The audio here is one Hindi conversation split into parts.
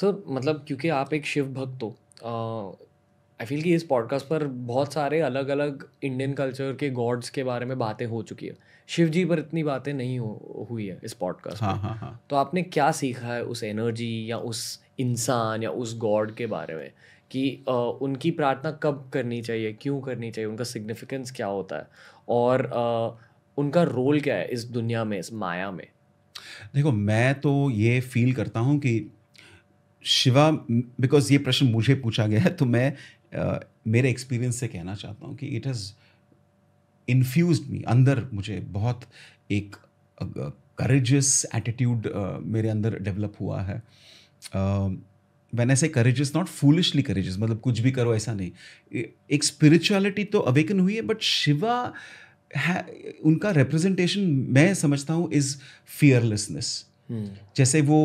सर मतलब क्योंकि आप एक शिव भक्त हो आई फील कि इस पॉडकास्ट पर बहुत सारे अलग अलग इंडियन कल्चर के गॉड्स के बारे में बातें हो चुकी है शिव जी पर इतनी बातें नहीं हो हुई है इस पॉडकास्ट हाँ, हाँ, हाँ. तो आपने क्या सीखा है उस एनर्जी या उस इंसान या उस गॉड के बारे में कि आ, उनकी प्रार्थना कब करनी चाहिए क्यों करनी चाहिए उनका सिग्निफिकेंस क्या होता है और आ, उनका रोल क्या है इस दुनिया में इस माया में देखो मैं तो ये फील करता हूँ कि शिवा बिकॉज ये प्रश्न मुझे पूछा गया है तो मैं uh, मेरे एक्सपीरियंस से कहना चाहता हूँ कि इट हैज़ इन्फ्यूज मी अंदर मुझे बहुत एक करेजस uh, एटीट्यूड uh, मेरे अंदर डेवलप हुआ है वैन ऐसे करेजस नॉट फूलिशली करेजस मतलब कुछ भी करो ऐसा नहीं एक स्पिरिचुअलिटी तो अवेकन हुई है बट शिवा है उनका रिप्रेजेंटेशन मैं समझता हूँ इज़ फियरलेसनेस हम्म। जैसे वो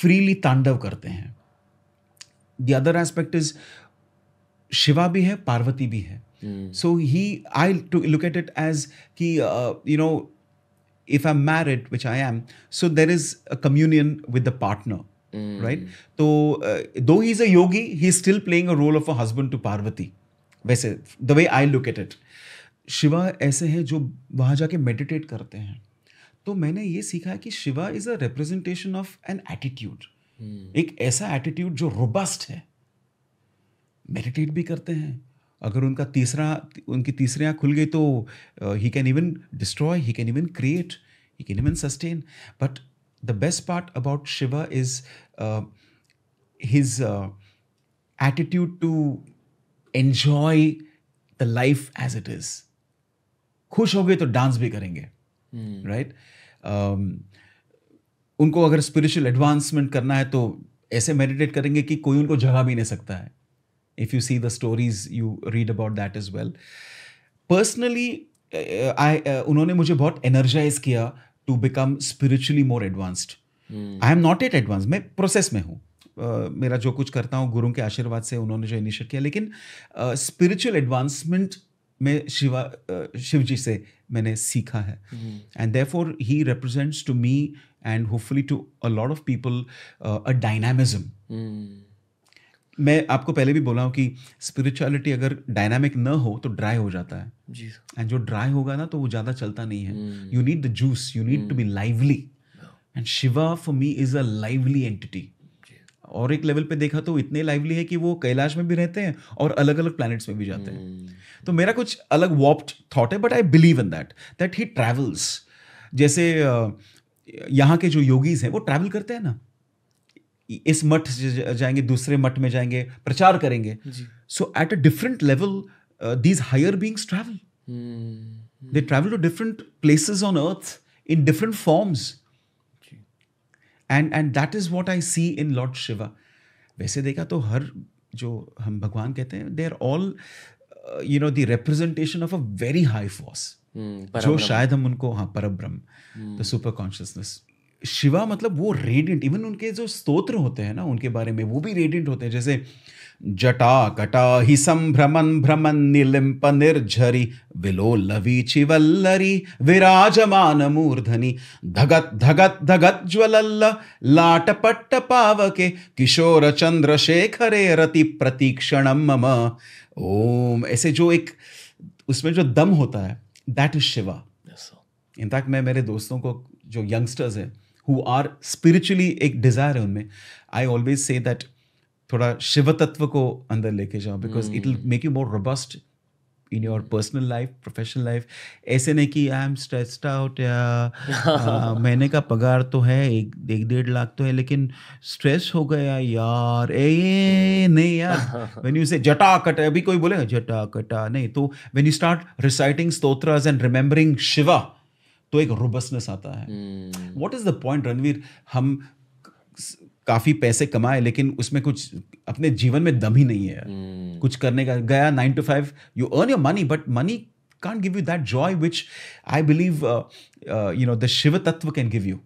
फ्रीली तांडव करते हैं the other aspect is Shiva भी है पार्वती भी है so he I to look at it as कि you know if I am married which I am so there is a communion with the partner right तो though he is a yogi he is still playing a role of a husband to Parvati वैसे the way I look at it Shiva ऐसे हैं जो वहाँ जाके मेडिटेट करते हैं तो मैंने ये सीखा है कि Shiva is a representation of an attitude एक ऐसा एटीट्यूड जो रोबस्ट है मेडिटेट भी करते हैं अगर उनका तीसरा उनकी तीसरी आँख खुल गई तो he can even destroy he can even create he can even sustain but the best part about Shiva is his attitude to enjoy the life as it is खुश हो गए तो डांस भी करेंगे राइट hmm. um, उनको अगर स्पिरिचुअल एडवांसमेंट करना है तो ऐसे मेडिटेट करेंगे कि कोई उनको जगा भी नहीं सकता है if you see the stories you read about that is well personally I उन्होंने मुझे बहुत एनर्जाइज किया to become spiritually more advanced I am not at advance मैं प्रोसेस में हूँ Uh, मेरा जो कुछ करता हूँ गुरु के आशीर्वाद से उन्होंने जो इनिशिएट किया लेकिन स्पिरिचुअल uh, एडवांसमेंट में शिवा शिव जी से मैंने सीखा है and therefore he represents to me and hopefully to a lot of people a dynamism मैं आपको पहले भी बोला हूँ कि स्पिरिचुअलिटी अगर डायनामिक न हो तो ड्राई हो जाता है एंड जो ड्राई होगा ना तो वो ज़्यादा चलता नहीं है you need the juice you need to be lively and Shiva for me is a lively entity और एक लेवल पे देखा तो इतने लाइवली है कि वो कैलाश में भी रहते हैं और अलग अलग प्लैनेट्स में भी जाते हैं हम्म। तो मेरा कुछ अलग वॉप्ड थॉट है but I believe in that that he travels जैसे यहाँ के जो योगीज हैं वो ट्रैवल करते हैं ना इस मठ जाएंगे दूसरे मठ में जाएंगे प्रचार करेंगे so at a different level these higher beings travel they travel to different places on earth in different forms and and that is what I see in lord Shiva वैसे देखा तो हर जो हम भगवान कहते हैं they are all you know the representation of a very high force जो शायद हम उनको हाँ पर ब्रह्म द सुपर कॉन्शियसनेस शिवा मतलब वो रेडियंट इवन उनके जो स्तोत्र होते हैं ना उनके बारे में वो भी रेडियंट होते हैं जैसे जटा कटा ही संभ्रमन भ्रमन निलिंप निर्झरी लवी चिवल्लरी विराजमान मूर्धनि धगत धगत धगत ज्वलल्ल पट्ट पावके किशोर शेखरे रति प्रतीक्षण मम ओम ऐसे जो एक उसमें जो दम होता है दैट इज शिवा इनफैक्ट मैं मेरे दोस्तों को जो यंगस्टर्स हैं हु आर स्पिरिचुअली एक डिज़ायर है उनमें आई ऑलवेज से दैट थोड़ा शिव तत्व को अंदर लेके जाओ because it will make you more robust in your personal life professional life ऐसे नहीं कि आई एम स्ट्रेस्ड आउट या uh, महीने का पगार तो है एक एक डेढ़ लाख तो है लेकिन स्ट्रेस हो गया यार ए नहीं यार व्हेन यू से जटा कट अभी कोई बोलेगा जटा कटा नहीं तो when you start reciting stotras and remembering Shiva तो एक रोबसनेस आता है what is the point Ranveer हम काफ़ी पैसे कमाए लेकिन उसमें कुछ अपने जीवन में दम ही नहीं है mm. कुछ करने का गया nine to five you earn your money but money can't give you that joy which I believe you know the Shiv tattva can give you